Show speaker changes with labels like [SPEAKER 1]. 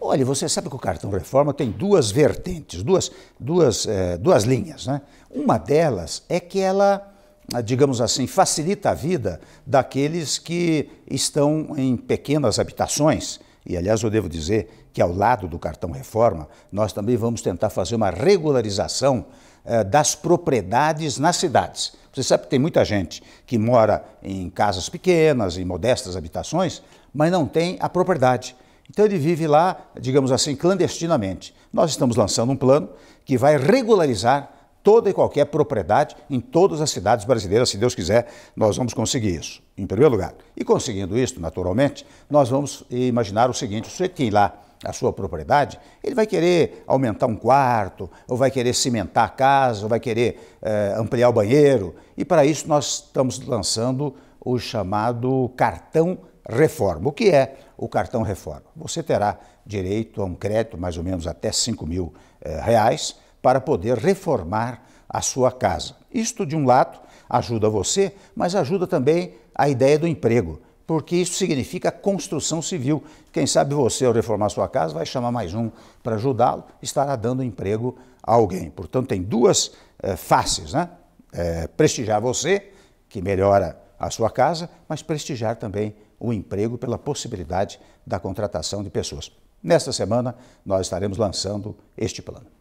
[SPEAKER 1] Olha, você sabe que o cartão reforma tem duas vertentes, duas, duas, eh, duas linhas. Né? Uma delas é que ela, digamos assim, facilita a vida daqueles que estão em pequenas habitações e, aliás, eu devo dizer que, ao lado do cartão reforma, nós também vamos tentar fazer uma regularização eh, das propriedades nas cidades. Você sabe que tem muita gente que mora em casas pequenas, em modestas habitações, mas não tem a propriedade. Então ele vive lá, digamos assim, clandestinamente. Nós estamos lançando um plano que vai regularizar toda e qualquer propriedade em todas as cidades brasileiras. Se Deus quiser, nós vamos conseguir isso, em primeiro lugar. E conseguindo isso, naturalmente, nós vamos imaginar o seguinte: o sujeito que lá a sua propriedade, ele vai querer aumentar um quarto, ou vai querer cimentar a casa, ou vai querer eh, ampliar o banheiro. E para isso nós estamos lançando o chamado cartão reforma. O que é o cartão reforma? Você terá direito a um crédito mais ou menos até 5 mil eh, reais para poder reformar a sua casa. Isto, de um lado, ajuda você, mas ajuda também a ideia do emprego, porque isso significa construção civil. Quem sabe você, ao reformar sua casa, vai chamar mais um para ajudá-lo, estará dando emprego a alguém. Portanto, tem duas é, faces, né? É, prestigiar você, que melhora a sua casa, mas prestigiar também o emprego pela possibilidade da contratação de pessoas. Nesta semana, nós estaremos lançando este plano.